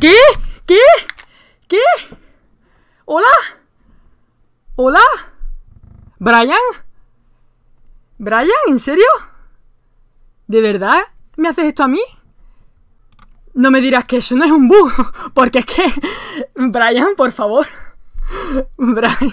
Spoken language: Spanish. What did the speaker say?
¿Qué? ¿Qué? ¿Qué? ¿Hola? ¿Hola? ¿Brian? ¿Brian? ¿En serio? ¿De verdad me haces esto a mí? No me dirás que eso no es un bug, porque es que... Brian, por favor. Brian.